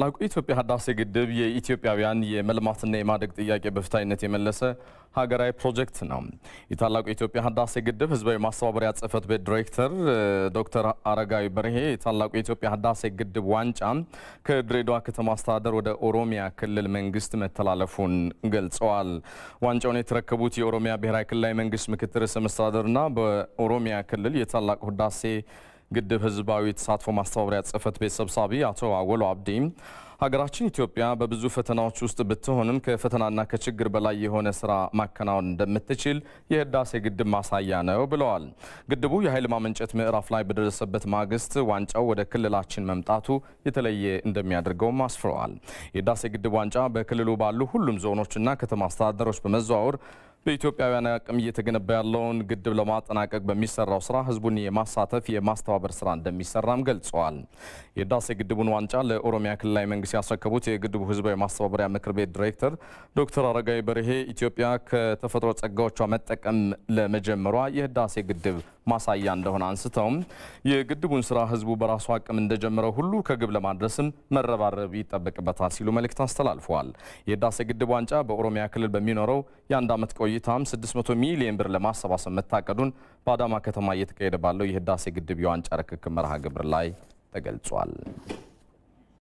ታላቁ የኢትዮጵያ ህዳሴ ግድብ የኢትዮጵያውያን የመልማትና የማደግ ጥያቄ በፍታይነት የመለሰ ሀገራዊ ፕሮጀክት ነው። የታላቁ የኢትዮጵያ ህዳሴ ግድብ ህዝባዊ ማስተባበሪያ ጽህፈት ቤት ዲሬክተር ዶክተር አረጋዊ በርሄ የታላቁ የኢትዮጵያ ህዳሴ ግድብ ዋንጫ ከድሬዳዋ ከተማ አስተዳደር ወደ ኦሮሚያ ክልል መንግስት መተላለፉን ገልጸዋል። ዋንጫውን የተረከቡት የኦሮሚያ ብሔራዊ ክልላዊ መንግስት ምክትል ርዕሰ መስተዳደርና በኦሮሚያ ክልል የታላቁ ህዳሴ ግድብ ህዝባዊ ተሳትፎ ማስተባበሪያ ጽህፈት ቤት ሰብሳቢ አቶ አወሎ አብዲ ሀገራችን ኢትዮጵያ በብዙ ፈተናዎች ውስጥ ብትሆንም ከፈተናና ከችግር በላይ የሆነ ስራ ማከናወን እንደምትችል የህዳሴ ግድብ ማሳያ ነው ብለዋል። ግድቡ የኃይል ማመንጨት ምዕራፍ ላይ በደረሰበት ማግስት ዋንጫው ወደ ክልላችን መምጣቱ የተለየ እንደሚያደርገውም አስፍረዋል። የህዳሴ ግድብ ዋንጫ በክልሉ ባሉ ሁሉም ዞኖችና ከተማ አስተዳደሮች በመዘዋወር በኢትዮጵያውያን አቅም እየተገነባ ያለውን ግድብ ለማጠናቀቅ በሚሰራው ስራ ህዝቡን የማሳተፍ የማስተባበር ስራ እንደሚሰራም ገልጸዋል። የህዳሴ ግድቡን ዋንጫ ለኦሮሚያ ክልላዊ መንግስት ያስረከቡት የግድቡ ህዝባዊ ማስተባበሪያ ምክር ቤት ዲሬክተር ዶክተር አረጋዊ በርሄ ኢትዮጵያ ከተፈጥሮ ጸጋዎቿ መጠቀም ለመጀመሯ የህዳሴ ግድብ ማሳያ እንደሆነ አንስተውም የግድቡን ስራ ህዝቡ በራሱ አቅም እንደጀመረው ሁሉ ከግብ ለማድረስም መረባረብ ይጠበቅበታል ሲሉ መልእክት አስተላልፈዋል። የህዳሴ ግድብ ዋንጫ በኦሮሚያ ክልል በሚኖረው የአንድ ዓመት ቆይታም 600 ሚሊዮን ብር ለማሰባሰብ መታቀዱን በአዳማ ከተማ እየተካሄደ ባለው የህዳሴ ግድብ የዋንጫ ርክክብ መርሃ ግብር ላይ ተገልጿል።